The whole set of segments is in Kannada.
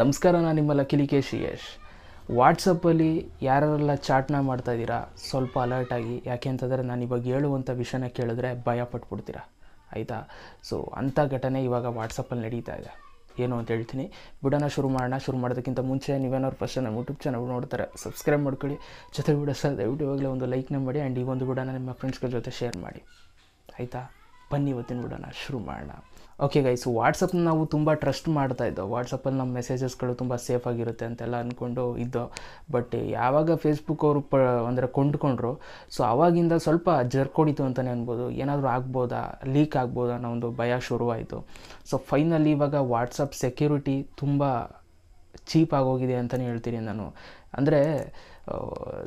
ನಮಸ್ಕಾರ ನಾನು ನಿಮ್ಮ ಲಕಿಲಿ ಯಶ್ ವಾಟ್ಸಪ್ಪಲ್ಲಿ ಯಾರೆಲ್ಲ ಚಾಟ್ನ ಮಾಡ್ತಾಯಿದ್ದೀರಾ ಸ್ವಲ್ಪ ಅಲರ್ಟಾಗಿ ಯಾಕೆ ಅಂತಂದರೆ ನಾನು ಇವಾಗ ಹೇಳುವಂಥ ವಿಷಯನ ಕೇಳಿದ್ರೆ ಭಯ ಪಟ್ಬಿಡ್ತೀರಾ ಆಯಿತಾ ಸೊ ಅಂಥ ಘಟನೆ ಇವಾಗ ವಾಟ್ಸಪ್ಪಲ್ಲಿ ನಡೀತಾ ಇದೆ ಏನು ಅಂತ ಹೇಳ್ತೀನಿ ಬಿಡೋಣ ಶುರು ಮಾಡೋಣ ಶುರು ಮಾಡೋದಕ್ಕಿಂತ ಮುಂಚೆ ನೀವೇನಾದ್ರು ಫಸ್ಟ್ ನಮ್ಮ ಯೂಟ್ಯೂಬ್ ಚಾನಲ್ ನೋಡ್ತಾರೆ ಸಬ್ಸ್ಕ್ರೈಬ್ ಮಾಡ್ಕೊಳ್ಳಿ ಜೊತೆ ಬಿಡೋ ಸರ್ ದಯವಿಟ್ಟು ಇವಾಗಲೇ ಒಂದು ಲೈಕ್ನ ಮಾಡಿ ಆ್ಯಂಡ್ ಈ ಒಂದು ಬಿಡೋಣ ನಿಮ್ಮ ಫ್ರೆಂಡ್ಸ್ಗಳ ಜೊತೆ ಶೇರ್ ಮಾಡಿ ಆಯಿತಾ ಬನ್ನಿ ಇವತ್ತಿನ ಬಿಡೋಣ ಶುರು ಮಾಡೋಣ ಓಕೆ ಗೈಸ್ ವಾಟ್ಸಪ್ನ ನಾವು ತುಂಬ ಟ್ರಸ್ಟ್ ಮಾಡ್ತಾ ಇದ್ದೋ ವಾಟ್ಸಪ್ಪಲ್ಲಿ ನಮ್ಮ ಮೆಸೇಜಸ್ಗಳು ತುಂಬ ಸೇಫ್ ಆಗಿರುತ್ತೆ ಅಂತೆಲ್ಲ ಅಂದ್ಕೊಂಡು ಇದ್ದೋ ಬಟ್ ಯಾವಾಗ ಫೇಸ್ಬುಕ್ ಅವರು ಪ ಅಂದರೆ ಕೊಂಡ್ಕೊಂಡ್ರು ಸೊ ಆವಾಗಿಂದ ಸ್ವಲ್ಪ ಜರ್ಕೊಡಿತು ಅಂತಲೇ ಅನ್ಬೋದು ಏನಾದರೂ ಆಗ್ಬೋದಾ ಲೀಕ್ ಆಗ್ಬೋದಾ ಅನ್ನೋ ಒಂದು ಭಯ ಶುರುವಾಯಿತು ಸೊ ಫೈನಲಿ ಇವಾಗ ವಾಟ್ಸಪ್ ಸೆಕ್ಯೂರಿಟಿ ತುಂಬ ಚೀಪ್ ಆಗೋಗಿದೆ ಅಂತಲೇ ಹೇಳ್ತೀನಿ ನಾನು ಅಂದರೆ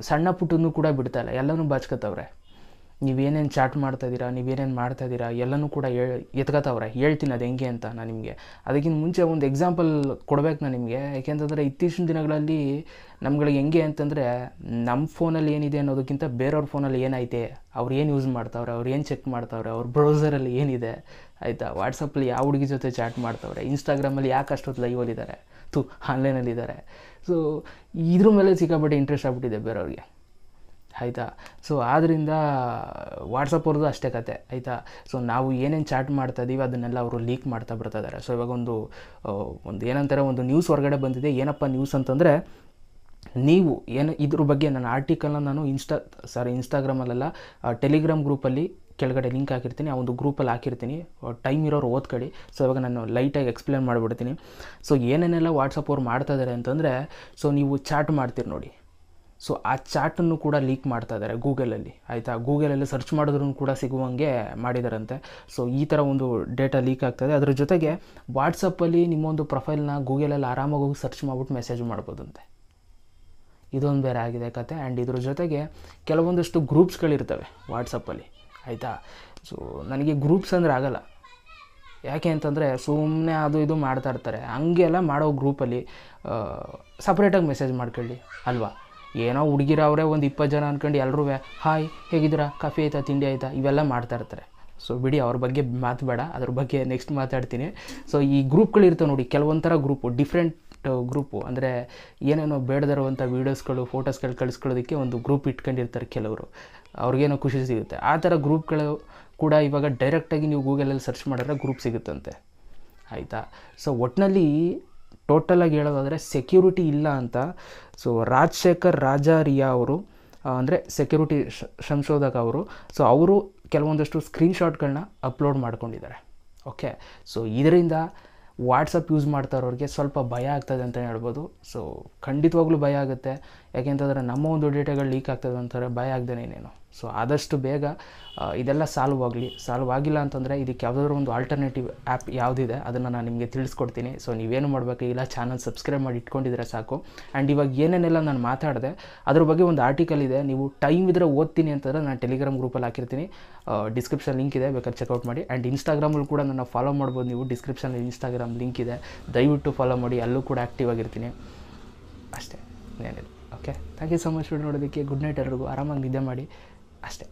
ಸಣ್ಣ ಪುಟ್ಟನ್ನು ಕೂಡ ಬಿಡ್ತಾಯಿಲ್ಲ ಎಲ್ಲನೂ ಬಾಚ್ಕೋತವ್ರೆ ನೀವೇನೇನು ಚಾಟ್ ಮಾಡ್ತಾಯಿದ್ದೀರಾ ನೀವೇನೇನು ಮಾಡ್ತಾಯಿದ್ದೀರಾ ಎಲ್ಲನೂ ಕೂಡ ಹೇಳ ಎತ್ಕೋತಾವ್ರೆ ಹೇಳ್ತೀನಿ ಅದು ಹೆಂಗೆ ಅಂತ ನಾನು ನಿಮಗೆ ಅದಕ್ಕಿಂತ ಮುಂಚೆ ಒಂದು ಎಕ್ಸಾಂಪಲ್ ಕೊಡಬೇಕು ನಾನು ನಿಮಗೆ ಯಾಕೆಂತಂದರೆ ಇತ್ತೀಚಿನ ದಿನಗಳಲ್ಲಿ ನಮ್ಗಳಿಗೆ ಹೆಂಗೆ ಅಂತಂದರೆ ನಮ್ಮ ಫೋನಲ್ಲಿ ಏನಿದೆ ಅನ್ನೋದಕ್ಕಿಂತ ಬೇರೆಯವ್ರ ಫೋನಲ್ಲಿ ಏನೈತೆ ಅವ್ರು ಏನು ಯೂಸ್ ಮಾಡ್ತಾವ್ರೆ ಅವ್ರು ಏನು ಚೆಕ್ ಮಾಡ್ತಾವ್ರೆ ಅವ್ರ ಬ್ರೌಸರಲ್ಲಿ ಏನಿದೆ ಆಯಿತಾ ವಾಟ್ಸಪ್ಪಲ್ಲಿ ಯಾವ ಹುಡುಗಿ ಜೊತೆ ಚಾಟ್ ಮಾಡ್ತಾವ್ರೆ ಇನ್ಸ್ಟಾಗ್ರಾಮಲ್ಲಿ ಯಾಕೆ ಅಷ್ಟೊತ್ತು ಲೈವಲ್ಲಿದ್ದಾರೆ ತು ಆನ್ಲೈನಲ್ಲಿದ್ದಾರೆ ಸೊ ಇದ್ರ ಮೇಲೆ ಸಿಕ್ಕಾಪಟ್ಟೆ ಇಂಟ್ರೆಸ್ಟ್ ಆಗ್ಬಿಟ್ಟಿದೆ ಬೇರೆಯವ್ರಿಗೆ ಆಯಿತಾ ಸೊ ಆದ್ದರಿಂದ ವಾಟ್ಸಪ್ ಅವ್ರದ್ದು ಅಷ್ಟೇ ಕತೆ ಆಯಿತಾ ಸೊ ನಾವು ಏನೇನು ಚಾಟ್ ಮಾಡ್ತಾ ಇದ್ದೀವಿ ಅದನ್ನೆಲ್ಲ ಅವರು ಲೀಕ್ ಮಾಡ್ತಾ ಬರ್ತಾ ಇದ್ದಾರೆ ಸೊ ಇವಾಗ ಒಂದು ಒಂದು ಏನಂತಾರೆ ಒಂದು ನ್ಯೂಸ್ ಹೊರಗಡೆ ಬಂದಿದೆ ಏನಪ್ಪ ನ್ಯೂಸ್ ಅಂತಂದರೆ ನೀವು ಏನು ಇದ್ರ ಬಗ್ಗೆ ನನ್ನ ಆರ್ಟಿಕಲ್ನ ನಾನು ಇನ್ಸ್ಟಾ ಸಾರಿ ಇನ್ಸ್ಟಾಗ್ರಾಮಲ್ಲೆಲ್ಲ ಟೆಲಿಗ್ರಾಮ್ ಗ್ರೂಪಲ್ಲಿ ಕೆಳಗಡೆ ಲಿಂಕ್ ಹಾಕಿರ್ತೀನಿ ಆ ಒಂದು ಗ್ರೂಪಲ್ಲಿ ಹಾಕಿರ್ತೀನಿ ಟೈಮ್ ಇರೋರು ಓದ್ಕಡಿ ಸೊ ಇವಾಗ ನಾನು ಲೈಟಾಗಿ ಎಕ್ಸ್ಪ್ಲೇನ್ ಮಾಡಿಬಿಡ್ತೀನಿ ಸೊ ಏನೇನೆಲ್ಲ ವಾಟ್ಸಪ್ ಅವ್ರು ಮಾಡ್ತಾ ಇದ್ದಾರೆ ಅಂತಂದರೆ ಸೊ ನೀವು ಚಾಟ್ ಮಾಡ್ತೀರಿ ನೋಡಿ ಸೊ ಆ ಚಾಟನ್ನು ಕೂಡ ಲೀಕ್ ಮಾಡ್ತಾ ಇದ್ದಾರೆ ಗೂಗಲಲ್ಲಿ ಆಯಿತಾ ಗೂಗಲಲ್ಲಿ ಸರ್ಚ್ ಮಾಡಿದ್ರೂ ಕೂಡ ಸಿಗುವಂಗೆ ಮಾಡಿದಾರಂತೆ ಸೊ ಈ ಥರ ಒಂದು ಡೇಟಾ ಲೀಕ್ ಆಗ್ತದೆ ಅದ್ರ ಜೊತೆಗೆ ವಾಟ್ಸಪ್ಪಲ್ಲಿ ನಿಮ್ಮೊಂದು ಪ್ರೊಫೈಲ್ನ ಗೂಗಲಲ್ಲಿ ಆರಾಮಾಗಿ ಹೋಗಿ ಸರ್ಚ್ ಮಾಡಿಬಿಟ್ಟು ಮೆಸೇಜ್ ಮಾಡ್ಬೋದಂತೆ ಇದೊಂದು ಬೇರೆ ಆಗಿದೆ ಕತೆ ಆ್ಯಂಡ್ ಇದ್ರ ಜೊತೆಗೆ ಕೆಲವೊಂದಷ್ಟು ಗ್ರೂಪ್ಸ್ಗಳಿರ್ತವೆ ವಾಟ್ಸಪ್ಪಲ್ಲಿ ಆಯಿತಾ ಸೊ ನನಗೆ ಗ್ರೂಪ್ಸ್ ಅಂದರೆ ಆಗಲ್ಲ ಯಾಕೆ ಅಂತಂದರೆ ಸುಮ್ಮನೆ ಅದು ಇದು ಮಾಡ್ತಾ ಇರ್ತಾರೆ ಹಂಗೆಲ್ಲ ಮಾಡೋ ಗ್ರೂಪಲ್ಲಿ ಸಪ್ರೇಟಾಗಿ ಮೆಸೇಜ್ ಮಾಡ್ಕೊಳ್ಳಿ ಅಲ್ವಾ ಏನೋ ಹುಡುಗಿರ ಅವರೇ ಒಂದು ಇಪ್ಪತ್ತು ಜನ ಅಂದ್ಕೊಂಡು ಎಲ್ಲರೂ ಹಾಯ್ ಹೇಗಿದ್ದೀರಾ ಕಾಫಿ ಆಯಿತಾ ತಿಂಡಿ ಆಯ್ತಾ ಇವೆಲ್ಲ ಮಾಡ್ತಾ ಇರ್ತಾರೆ ಸೊ ಬಿಡಿ ಅವ್ರ ಬಗ್ಗೆ ಮಾತು ಬೇಡ ಅದ್ರ ಬಗ್ಗೆ ನೆಕ್ಸ್ಟ್ ಮಾತಾಡ್ತೀನಿ ಸೊ ಈ ಗ್ರೂಪ್ಗಳಿರ್ತವೆ ನೋಡಿ ಕೆಲವೊಂಥರ ಗ್ರೂಪು ಡಿಫ್ರೆಂಟ್ ಗ್ರೂಪು ಅಂದರೆ ಏನೇನೋ ಬೇಡದಿರುವಂಥ ವೀಡಿಯೋಸ್ಗಳು ಫೋಟೋಸ್ಗಳು ಕಳಿಸ್ಕೊಳ್ಳೋದಕ್ಕೆ ಒಂದು ಗ್ರೂಪ್ ಇಟ್ಕೊಂಡಿರ್ತಾರೆ ಕೆಲವರು ಅವ್ರಿಗೇನೋ ಖುಷಿ ಸಿಗುತ್ತೆ ಆ ಥರ ಗ್ರೂಪ್ಗಳು ಕೂಡ ಇವಾಗ ಡೈರೆಕ್ಟಾಗಿ ನೀವು ಗೂಗಲಲ್ಲಿ ಸರ್ಚ್ ಮಾಡಿದ್ರೆ ಗ್ರೂಪ್ ಸಿಗುತ್ತಂತೆ ಆಯಿತಾ ಸೊ ಒಟ್ಟಿನಲ್ಲಿ ಟೋಟಲಾಗಿ ಹೇಳೋದಾದರೆ ಸೆಕ್ಯೂರಿಟಿ ಇಲ್ಲ ಅಂತ ಸೊ ರಾಜಶೇಖರ್ ರಾಜಾರಿಯಾ ಅವರು ಅಂದರೆ ಸೆಕ್ಯೂರಿಟಿ ಸಂಶೋಧಕ ಅವರು ಸೊ ಅವರು ಕೆಲವೊಂದಷ್ಟು ಸ್ಕ್ರೀನ್ಶಾಟ್ಗಳನ್ನ ಅಪ್ಲೋಡ್ ಮಾಡ್ಕೊಂಡಿದ್ದಾರೆ ಓಕೆ ಸೊ ಇದರಿಂದ ವಾಟ್ಸಪ್ ಯೂಸ್ ಮಾಡ್ತಾ ಸ್ವಲ್ಪ ಭಯ ಆಗ್ತದೆ ಅಂತಲೇ ಹೇಳ್ಬೋದು ಸೊ ಖಂಡಿತವಾಗ್ಲೂ ಭಯ ಆಗುತ್ತೆ ಯಾಕೆಂತಂದರೆ ನಮ್ಮ ಒಂದು ಡೇಟಾಗಳು ಲೀಕ್ ಆಗ್ತದೆ ಅಂತಾರೆ ಭಯ ಆಗ್ದೇನೇನೇನು ಸೊ ಆದಷ್ಟು ಬೇಗ ಇದೆಲ್ಲ ಸಾಲ್ವ್ ಆಗಲಿ ಸಾಲ್ವ್ ಆಗಿಲ್ಲ ಅಂತಂದರೆ ಇದಕ್ಕೆ ಯಾವುದಾದ್ರೂ ಒಂದು ಆಲ್ಟರ್ನೇಟಿವ್ ಆ್ಯಪ್ ಯಾವುದಿದೆ ಅದನ್ನು ನಾನು ನಿಮಗೆ ತಿಳಿಸ್ಕೊಡ್ತೀನಿ ಸೊ ನೀವೇನು ಮಾಡಬೇಕು ಇಲ್ಲ ಚಾನಲ್ ಸಬ್ಸ್ಕ್ರೈಬ್ ಮಾಡಿ ಇಟ್ಕೊಂಡಿದ್ರೆ ಸಾಕು ಆ್ಯಂಡ್ ಇವಾಗ ಏನೇನೆಲ್ಲ ನಾನು ಮಾತಾಡಿದೆ ಅದ್ರ ಬಗ್ಗೆ ಒಂದು ಆರ್ಟಿಕಲ್ ಇದೆ ನೀವು ಟೈಮ್ ಇದ್ದರೆ ಓದ್ತೀನಿ ಅಂತಂದರೆ ನಾನು ಟೆಲಿಗ್ರಾಮ್ ಗ್ರೂಪಲ್ಲಿ ಹಾಕಿರ್ತೀನಿ ಡಿಸ್ಕ್ರಿಪ್ಷನ್ ಲಿಂಕ್ ಇದೆ ಬೇಕಾದ್ರೆ ಚೆಕ್ಔಟ್ ಮಾಡಿ ಆ್ಯಂಡ್ ಇನ್ಸ್ಟಾಗ್ರಾಮಲ್ಲಿ ಕೂಡ ನನ್ನ ಫಾಲೋ ಮಾಡ್ಬೋದು ನೀವು ಡಿಸ್ಕ್ರಿಪ್ಷನ್ ಇನ್ಸ್ಟಾಗ್ರಾಮ್ ಲಿಂಕ್ ಇದೆ ದಯವಿಟ್ಟು ಫಾಲೋ ಮಾಡಿ ಅಲ್ಲೂ ಕೂಡ ಆ್ಯಕ್ಟಿವ್ ಆಗಿರ್ತೀನಿ ಅಷ್ಟೇ ಏನಿಲ್ಲ okay thank you so much ನೋಡೋದಕ್ಕೆ ಗುಡ್ ನೈಟ್ ಎಲ್ರಿಗೂ ಆರಾಮಾಗಿ ನಿದ್ದೆ ಮಾಡಿ Hasta